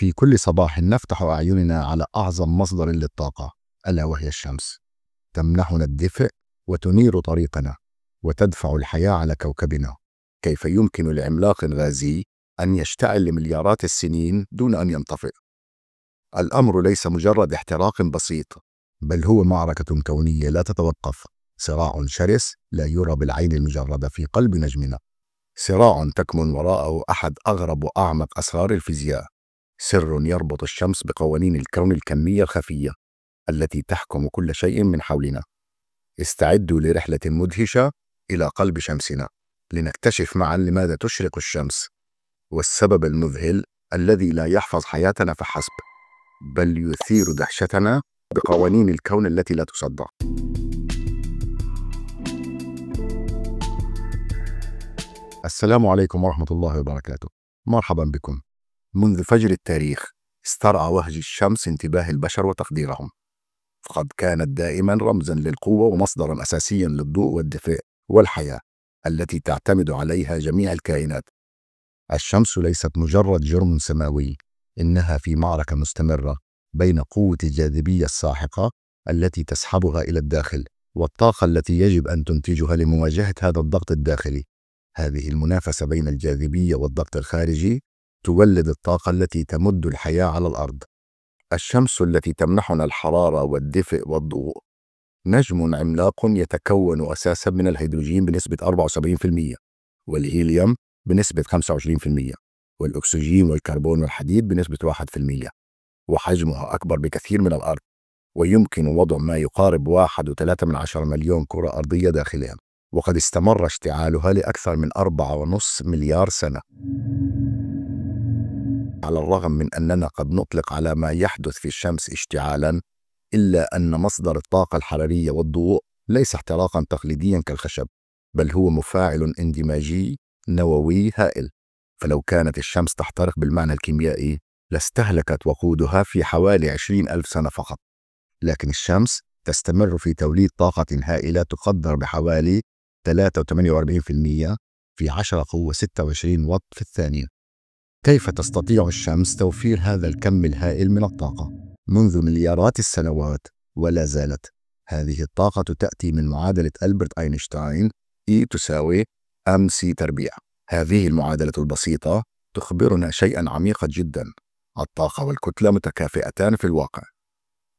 في كل صباح نفتح أعيننا على أعظم مصدر للطاقة ألا وهي الشمس تمنحنا الدفء وتنير طريقنا وتدفع الحياة على كوكبنا كيف يمكن لعملاق غازي أن يشتعل لمليارات السنين دون أن ينطفئ الأمر ليس مجرد احتراق بسيط بل هو معركة كونية لا تتوقف صراع شرس لا يرى بالعين المجردة في قلب نجمنا صراع تكمن وراءه أحد أغرب وأعمق أسرار الفيزياء سر يربط الشمس بقوانين الكون الكمية الخفية التي تحكم كل شيء من حولنا. استعدوا لرحلة مدهشة إلى قلب شمسنا لنكتشف معا لماذا تشرق الشمس والسبب المذهل الذي لا يحفظ حياتنا فحسب بل يثير دهشتنا بقوانين الكون التي لا تصدق. السلام عليكم ورحمة الله وبركاته. مرحبا بكم. منذ فجر التاريخ استرعى وهج الشمس انتباه البشر وتقديرهم فقد كانت دائما رمزا للقوة ومصدرا أساسيا للضوء والدفء والحياة التي تعتمد عليها جميع الكائنات الشمس ليست مجرد جرم سماوي إنها في معركة مستمرة بين قوة الجاذبية الساحقة التي تسحبها إلى الداخل والطاقة التي يجب أن تنتجها لمواجهة هذا الضغط الداخلي هذه المنافسة بين الجاذبية والضغط الخارجي تولد الطاقة التي تمد الحياة على الأرض الشمس التي تمنحنا الحرارة والدفء والضوء نجم عملاق يتكون أساسا من الهيدروجين بنسبة 74% والهيليوم بنسبة 25% والأكسجين والكربون والحديد بنسبة 1% وحجمها أكبر بكثير من الأرض ويمكن وضع ما يقارب واحد وثلاثة من عشر مليون كرة أرضية داخلها وقد استمر اشتعالها لأكثر من أربعة ونصف مليار سنة على الرغم من أننا قد نطلق على ما يحدث في الشمس اشتعالا إلا أن مصدر الطاقة الحرارية والضوء ليس احتراقا تقليديا كالخشب بل هو مفاعل اندماجي نووي هائل فلو كانت الشمس تحترق بالمعنى الكيميائي لاستهلكت وقودها في حوالي 20 ألف سنة فقط لكن الشمس تستمر في توليد طاقة هائلة تقدر بحوالي 3.48% في 10 قوة 26 وات في الثانية كيف تستطيع الشمس توفير هذا الكم الهائل من الطاقة منذ مليارات السنوات ولا زالت؟ هذه الطاقة تأتي من معادلة ألبرت أينشتاين E تساوي MC تربيع هذه المعادلة البسيطة تخبرنا شيئا عميقا جدا الطاقة والكتلة متكافئتان في الواقع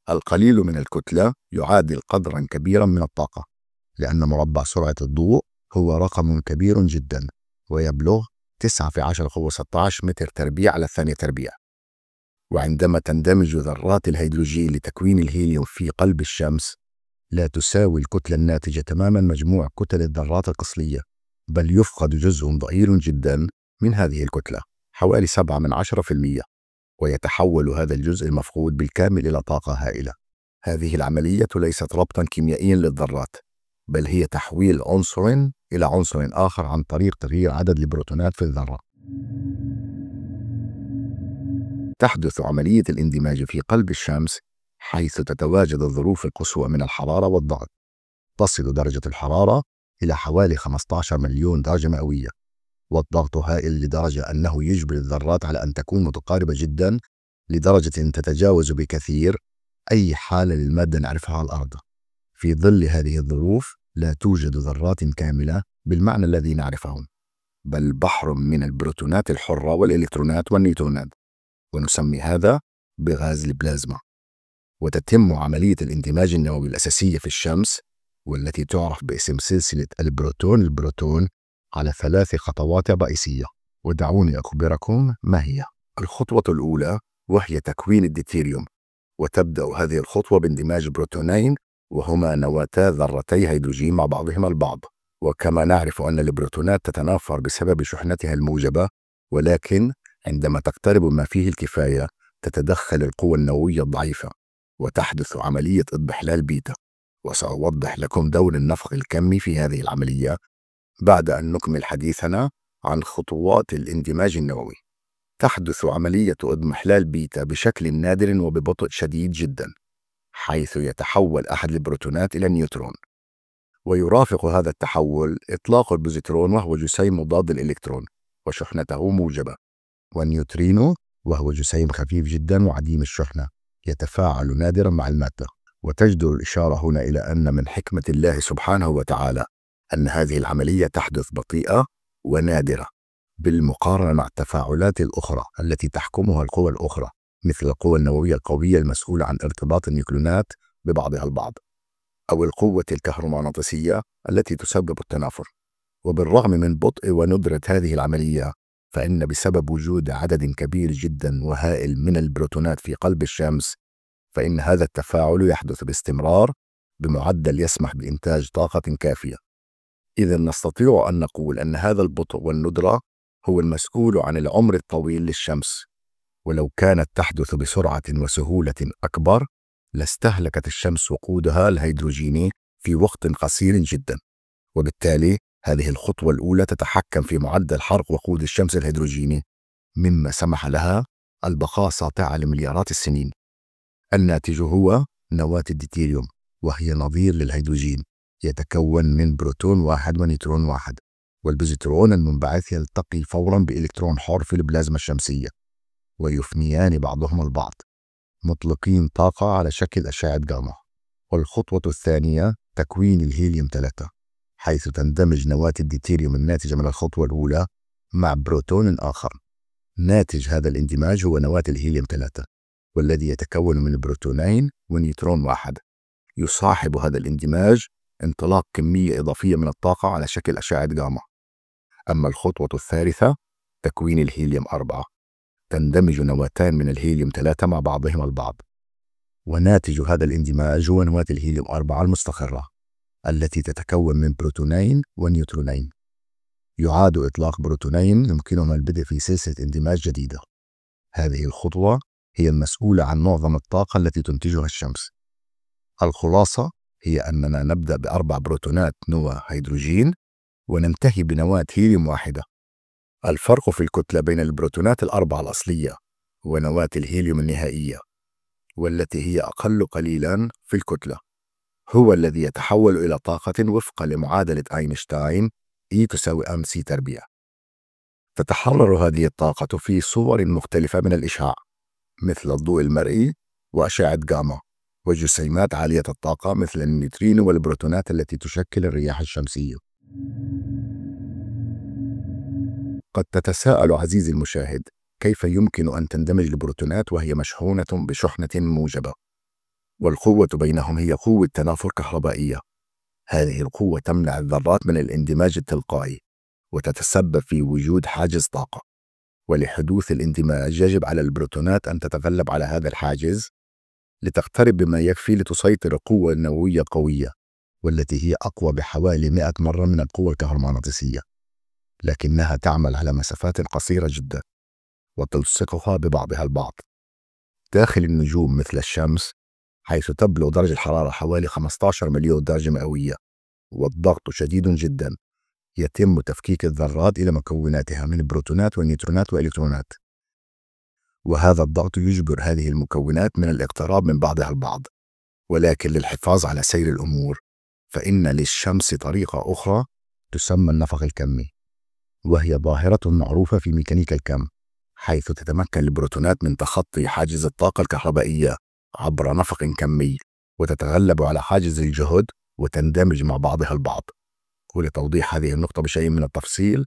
القليل من الكتلة يعادل قدرا كبيرا من الطاقة لأن مربع سرعة الضوء هو رقم كبير جدا ويبلغ 9 في 10 قوة 16 متر تربيع على الثانية تربيع وعندما تندمج ذرات الهيدروجين لتكوين الهيليوم في قلب الشمس لا تساوي الكتلة الناتجة تماما مجموع كتل الذرات القصلية بل يفقد جزء ضئيل جدا من هذه الكتلة حوالي 7 من 10% ويتحول هذا الجزء المفقود بالكامل إلى طاقة هائلة هذه العملية ليست ربطا كيميائيا للذرات بل هي تحويل عنصر إلى عنصر آخر عن طريق تغيير عدد البروتونات في الذرة. تحدث عملية الاندماج في قلب الشمس حيث تتواجد الظروف القصوى من الحرارة والضغط. تصل درجة الحرارة إلى حوالي 15 مليون درجة مئوية، والضغط هائل لدرجة أنه يجبر الذرات على أن تكون متقاربة جدا لدرجة تتجاوز بكثير أي حالة للمادة نعرفها على الأرض. في ظل هذه الظروف لا توجد ذرات كاملة بالمعنى الذي نعرفه بل بحر من البروتونات الحرة والإلكترونات والنيوترونات ونسمي هذا بغاز البلازما وتتم عملية الاندماج النووي الأساسية في الشمس والتي تعرف باسم سلسلة البروتون البروتون على ثلاث خطوات رئيسية ودعوني أخبركم ما هي الخطوة الأولى وهي تكوين الديتيريوم وتبدأ هذه الخطوة باندماج بروتونين وهما نواتا ذرتي هيدروجين مع بعضهما البعض وكما نعرف أن البروتونات تتنافر بسبب شحنتها الموجبة ولكن عندما تقترب ما فيه الكفاية تتدخل القوى النووية الضعيفة وتحدث عملية إضمحلال بيتا وسأوضح لكم دور النفق الكمي في هذه العملية بعد أن نكمل حديثنا عن خطوات الاندماج النووي تحدث عملية إضمحلال بيتا بشكل نادر وببطء شديد جدا حيث يتحول أحد البروتونات إلى نيوترون ويرافق هذا التحول إطلاق البوزيترون وهو جسيم مضاد الإلكترون وشحنته موجبة والنيوترينو وهو جسيم خفيف جدا وعديم الشحنة يتفاعل نادرا مع المادة وتجدر الإشارة هنا إلى أن من حكمة الله سبحانه وتعالى أن هذه العملية تحدث بطيئة ونادرة بالمقارنة مع التفاعلات الأخرى التي تحكمها القوى الأخرى مثل القوة النووية القوية المسؤولة عن ارتباط النيوكلونات ببعضها البعض أو القوة الكهرومغناطيسية التي تسبب التنافر وبالرغم من بطء وندرة هذه العملية فإن بسبب وجود عدد كبير جدا وهائل من البروتونات في قلب الشمس فإن هذا التفاعل يحدث باستمرار بمعدل يسمح بإنتاج طاقة كافية إذا نستطيع أن نقول أن هذا البطء والندرة هو المسؤول عن العمر الطويل للشمس ولو كانت تحدث بسرعة وسهولة أكبر لاستهلكت الشمس وقودها الهيدروجيني في وقت قصير جدا وبالتالي هذه الخطوة الأولى تتحكم في معدل حرق وقود الشمس الهيدروجيني مما سمح لها البقاء ساطعة لمليارات السنين الناتج هو نواة الديتيريوم وهي نظير للهيدروجين يتكون من بروتون واحد ونيوترون واحد والبوزيترون المنبعث يلتقي فورا بإلكترون حر في البلازما الشمسية ويفنيان بعضهما البعض مطلقين طاقة على شكل أشعة جاما والخطوة الثانية تكوين الهيليوم 3 حيث تندمج نواة الديتيريوم الناتجة من الخطوة الأولى مع بروتون آخر ناتج هذا الاندماج هو نواة الهيليوم 3 والذي يتكون من بروتونين ونيوترون واحد يصاحب هذا الاندماج انطلاق كمية إضافية من الطاقة على شكل أشعة جاما أما الخطوة الثالثة تكوين الهيليوم 4 تندمج نواتان من الهيليوم 3 مع بعضهما البعض وناتج هذا الاندماج هو نواة الهيليوم 4 المستقرة التي تتكون من بروتونين ونيوترونين يعاد إطلاق بروتونين يمكنهما البدء في سلسلة اندماج جديدة هذه الخطوة هي المسؤولة عن معظم الطاقة التي تنتجها الشمس الخلاصة هي أننا نبدأ بأربع بروتونات نواة هيدروجين وننتهي بنواة هيليوم واحدة الفرق في الكتلة بين البروتونات الأربعة الأصلية ونواة الهيليوم النهائية والتي هي أقل قليلا في الكتلة هو الذي يتحول إلى طاقة وفقا لمعادلة أينشتاين E تساوي MC تربيع تتحرر هذه الطاقة في صور مختلفة من الإشعاع مثل الضوء المرئي وأشعة جاما وجسيمات عالية الطاقة مثل النيوترينو والبروتونات التي تشكل الرياح الشمسية قد تتساءل عزيزي المشاهد كيف يمكن أن تندمج البروتونات وهي مشحونة بشحنة موجبة؟ والقوة بينهم هي قوة تنافر كهربائية هذه القوة تمنع الذرات من الاندماج التلقائي وتتسبب في وجود حاجز طاقة ولحدوث الاندماج يجب على البروتونات أن تتغلب على هذا الحاجز لتقترب بما يكفي لتسيطر قوة نووية قوية والتي هي أقوى بحوالي 100 مرة من القوة الكهرومغناطيسية لكنها تعمل على مسافات قصيرة جدا وتلصقها ببعضها البعض داخل النجوم مثل الشمس حيث تبلغ درجة الحرارة حوالي 15 مليون درجة مئوية والضغط شديد جدا يتم تفكيك الذرات إلى مكوناتها من بروتونات ونيوترونات وإلكترونات وهذا الضغط يجبر هذه المكونات من الاقتراب من بعضها البعض ولكن للحفاظ على سير الأمور فإن للشمس طريقة أخرى تسمى النفق الكمي وهي ظاهرة معروفة في ميكانيكا الكم حيث تتمكن البروتونات من تخطي حاجز الطاقة الكهربائية عبر نفق كمي وتتغلب على حاجز الجهد وتندمج مع بعضها البعض ولتوضيح هذه النقطة بشيء من التفصيل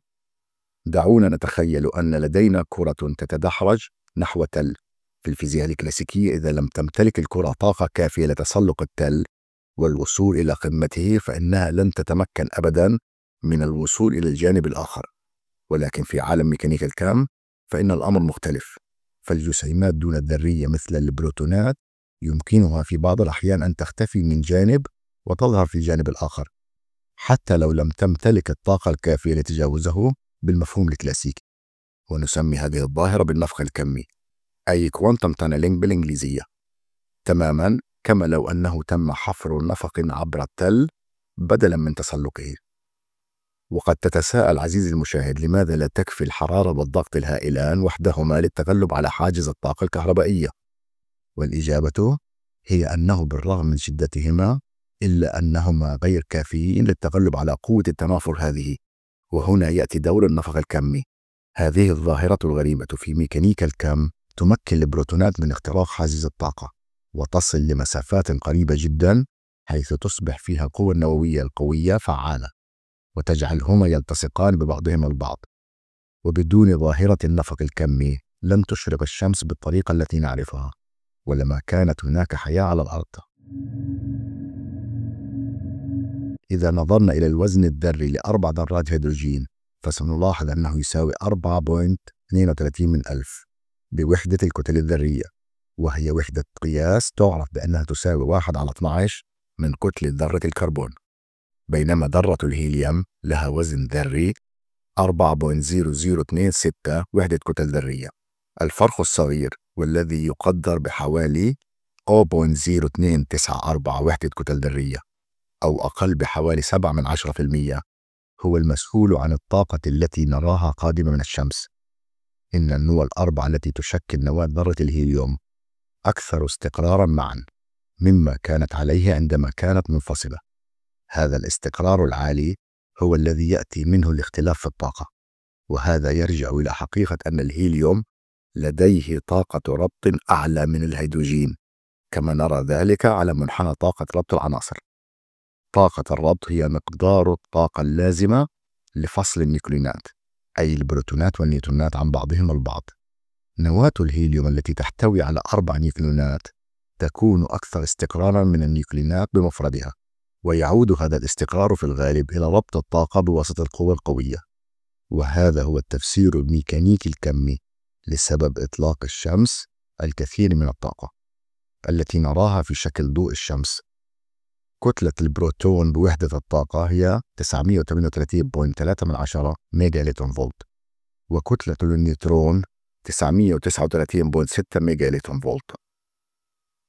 دعونا نتخيل أن لدينا كرة تتدحرج نحو تل في الفيزياء الكلاسيكية إذا لم تمتلك الكرة طاقة كافية لتسلق التل والوصول إلى قمته فإنها لن تتمكن أبدا من الوصول إلى الجانب الآخر ولكن في عالم ميكانيكا الكم فإن الأمر مختلف فالجسيمات دون الذرية مثل البروتونات يمكنها في بعض الأحيان أن تختفي من جانب وتظهر في الجانب الآخر حتى لو لم تمتلك الطاقة الكافية لتجاوزه بالمفهوم الكلاسيكي ونسمي هذه الظاهرة بالنفخ الكمي أي كوانتم تانلينج بالإنجليزية تماما كما لو أنه تم حفر نفق عبر التل بدلا من تسلقه وقد تتساءل عزيزي المشاهد لماذا لا تكفي الحرارة والضغط الهائلان وحدهما للتغلب على حاجز الطاقة الكهربائية؟ والإجابة هي أنه بالرغم من شدتهما إلا أنهما غير كافيين للتغلب على قوة التنافر هذه وهنا يأتي دور النفق الكمي هذه الظاهرة الغريبة في ميكانيكا الكم تمكن البروتونات من اختراق حاجز الطاقة وتصل لمسافات قريبة جدا حيث تصبح فيها القوة النووية القوية فعالة وتجعلهما يلتصقان ببعضهما البعض وبدون ظاهرة النفق الكمي لم تشرق الشمس بالطريقة التي نعرفها ولما كانت هناك حياة على الأرض إذا نظرنا إلى الوزن الذري لأربع ذرات هيدروجين فسنلاحظ أنه يساوي 4.32 من ألف بوحدة الكتل الذرية وهي وحدة قياس تعرف بأنها تساوي 1 على 12 من كتلة ذرة الكربون بينما ذرة الهيليوم لها وزن ذري 4.0026 وحدة كتل ذرية الفرخ الصغير والذي يقدر بحوالي 0.0294 وحدة كتل ذرية أو أقل بحوالي 7 من 10% هو المسؤول عن الطاقة التي نراها قادمة من الشمس إن النوى الأربعة التي تشكل نواة ذرة الهيليوم أكثر استقرارا معا مما كانت عليه عندما كانت منفصلة هذا الاستقرار العالي هو الذي يأتي منه الاختلاف في الطاقة وهذا يرجع إلى حقيقة أن الهيليوم لديه طاقة ربط أعلى من الهيدروجين كما نرى ذلك على منحنى طاقة ربط العناصر طاقة الربط هي مقدار الطاقة اللازمة لفصل النيكلينات أي البروتونات والنيوترونات عن بعضهم البعض نواة الهيليوم التي تحتوي على أربع نيكلينات تكون أكثر استقرارا من النيكلينات بمفردها ويعود هذا الاستقرار في الغالب إلى ربط الطاقة بواسطة القوى القوية وهذا هو التفسير الميكانيكي الكمي لسبب إطلاق الشمس الكثير من الطاقة التي نراها في شكل ضوء الشمس كتلة البروتون بوحدة الطاقة هي 938.3 ميجا لتون فولت وكتلة النيوترون 939.6 ميجا لتون فولت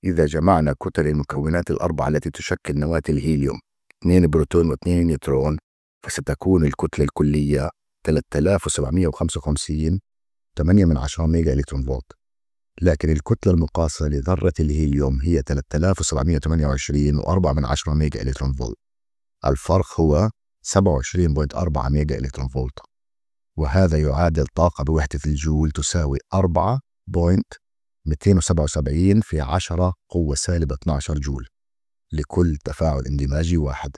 إذا جمعنا كتل المكونات الأربعة التي تشكل نواة الهيليوم اثنين بروتون واثنين نيوترون فستكون الكتلة الكلية 3755 8 من 10 ميجا إلكترون فولت لكن الكتلة المقاسة لذرة الهيليوم هي 3728 و4 من 10 ميجا إلكترون فولت الفرق هو 27.4 ميجا إلكترون فولت وهذا يعادل طاقة بوحدة الجول تساوي 4. 277 في 10 قوة سالب 12 جول لكل تفاعل اندماجي واحد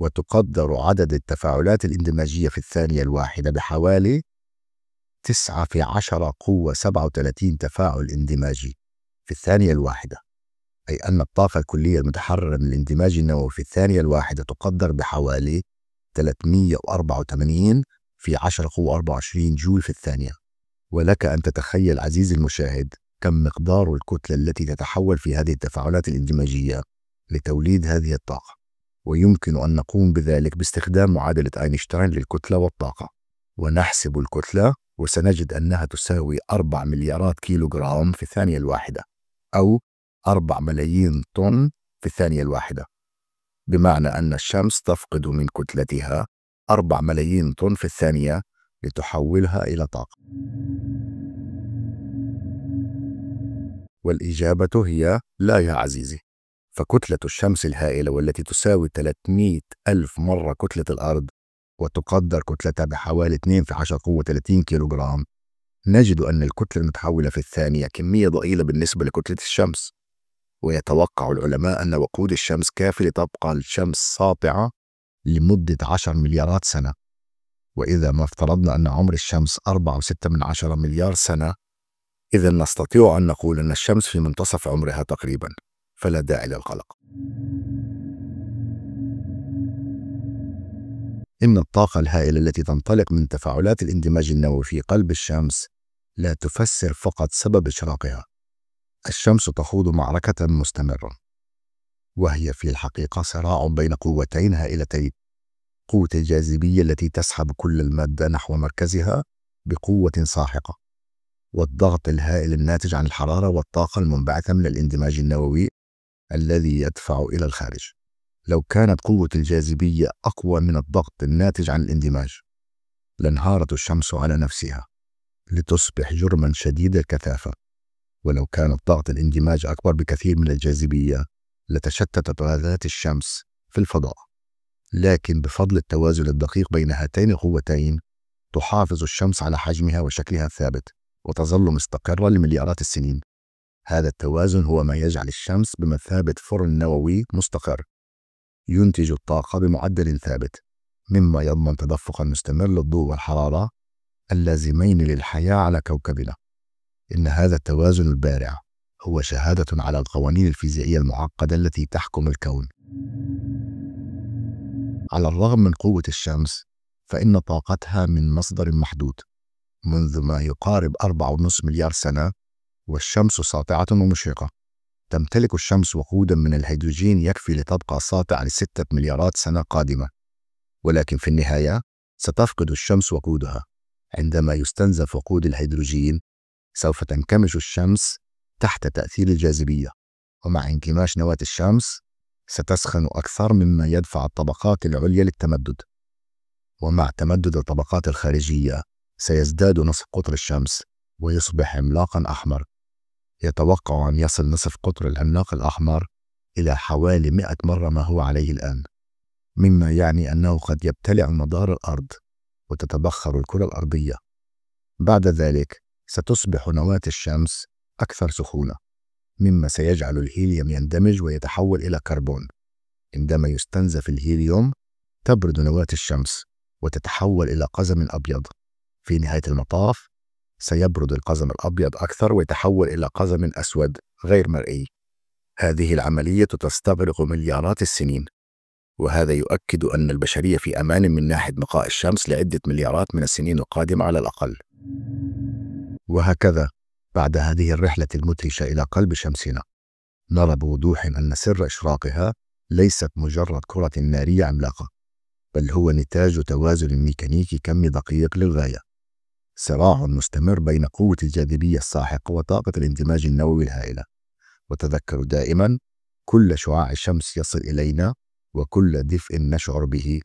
وتقدر عدد التفاعلات الاندماجية في الثانية الواحدة بحوالي 9 في 10 قوة 37 تفاعل اندماجي في الثانية الواحدة أي أن الطاقة الكلية المتحررة من الاندماج النووي في الثانية الواحدة تقدر بحوالي 384 في 10 قوة 24 جول في الثانية ولك أن تتخيل عزيزي المشاهد كم مقدار الكتلة التي تتحول في هذه التفاعلات الاندماجية لتوليد هذه الطاقة ويمكن أن نقوم بذلك باستخدام معادلة أينشتاين للكتلة والطاقة ونحسب الكتلة وسنجد أنها تساوي 4 مليارات كيلوغرام في الثانية الواحدة أو 4 ملايين طن في الثانية الواحدة بمعنى أن الشمس تفقد من كتلتها 4 ملايين طن في الثانية لتحولها إلى طاقة والإجابة هي لا يا عزيزي فكتلة الشمس الهائلة والتي تساوي 300 ألف مرة كتلة الأرض وتقدر كتلتها بحوالي 2 في 10 قوة 30 كيلوغرام نجد أن الكتلة المتحولة في الثانية كمية ضئيلة بالنسبة لكتلة الشمس ويتوقع العلماء أن وقود الشمس كافي لتبقى الشمس ساطعة لمدة 10 مليارات سنة وإذا ما افترضنا أن عمر الشمس 4.6 مليار سنة إذا نستطيع أن نقول أن الشمس في منتصف عمرها تقريبا فلا داعي للقلق إن الطاقة الهائلة التي تنطلق من تفاعلات الاندماج النووي في قلب الشمس لا تفسر فقط سبب إشراقها الشمس تخوض معركة مستمرة وهي في الحقيقة صراع بين قوتين هائلتين قوة الجاذبية التي تسحب كل المادة نحو مركزها بقوة ساحقة والضغط الهائل الناتج عن الحرارة والطاقة المنبعثة من الاندماج النووي الذي يدفع إلى الخارج لو كانت قوة الجاذبية أقوى من الضغط الناتج عن الاندماج لانهارت الشمس على نفسها لتصبح جرما شديد الكثافة ولو كان الضغط الاندماج أكبر بكثير من الجاذبية لتشتتت غازات الشمس في الفضاء لكن بفضل التوازن الدقيق بين هاتين القوتين تحافظ الشمس على حجمها وشكلها الثابت وتظل مستقرة لمليارات السنين هذا التوازن هو ما يجعل الشمس بمثابة فرن نووي مستقر ينتج الطاقة بمعدل ثابت مما يضمن تدفقا مستمر للضوء والحرارة اللازمين للحياة على كوكبنا إن هذا التوازن البارع هو شهادة على القوانين الفيزيائية المعقدة التي تحكم الكون على الرغم من قوة الشمس فإن طاقتها من مصدر محدود منذ ما يقارب أربعة ونصف مليار سنة والشمس ساطعة ومشرقة تمتلك الشمس وقودا من الهيدروجين يكفي لتبقى ساطعة لستة مليارات سنة قادمة ولكن في النهاية ستفقد الشمس وقودها عندما يستنزف وقود الهيدروجين سوف تنكمش الشمس تحت تأثير الجاذبية ومع انكماش نواة الشمس ستسخن أكثر مما يدفع الطبقات العليا للتمدد ومع تمدد الطبقات الخارجية سيزداد نصف قطر الشمس ويصبح عملاقا أحمر يتوقع أن يصل نصف قطر العملاق الأحمر إلى حوالي مئة مرة ما هو عليه الآن مما يعني أنه قد يبتلع مدار الأرض وتتبخر الكرة الأرضية بعد ذلك ستصبح نواة الشمس أكثر سخونة مما سيجعل الهيليوم يندمج ويتحول إلى كربون عندما يستنزف الهيليوم تبرد نواة الشمس وتتحول إلى قزم أبيض في نهاية المطاف سيبرد القزم الأبيض أكثر ويتحول إلى قزم أسود غير مرئي هذه العملية تستغرق مليارات السنين وهذا يؤكد أن البشرية في أمان من ناحية بقاء الشمس لعدة مليارات من السنين القادمة على الأقل وهكذا بعد هذه الرحلة المدهشة إلى قلب شمسنا نرى بوضوح أن سر إشراقها ليست مجرد كرة نارية عملاقة بل هو نتاج توازن ميكانيكي كمي دقيق للغاية صراع مستمر بين قوة الجاذبية الساحقة وطاقة الاندماج النووي الهائلة وتذكروا دائما كل شعاع الشمس يصل إلينا وكل دفء نشعر به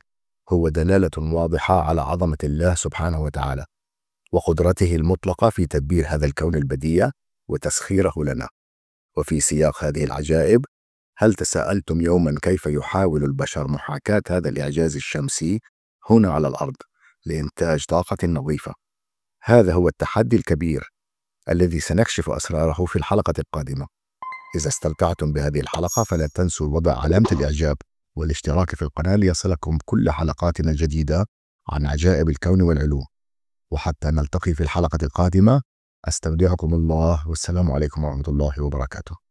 هو دلالة واضحة على عظمة الله سبحانه وتعالى وقدرته المطلقة في تدبير هذا الكون البديع وتسخيره لنا وفي سياق هذه العجائب هل تساءلتم يوما كيف يحاول البشر محاكاة هذا الإعجاز الشمسي هنا على الأرض لإنتاج طاقة نظيفة هذا هو التحدي الكبير الذي سنكشف أسراره في الحلقة القادمة إذا استمتعتم بهذه الحلقة فلا تنسوا وضع علامة الإعجاب والاشتراك في القناة ليصلكم كل حلقاتنا الجديدة عن عجائب الكون والعلوم وحتى نلتقي في الحلقة القادمة أستودعكم الله والسلام عليكم ورحمة الله وبركاته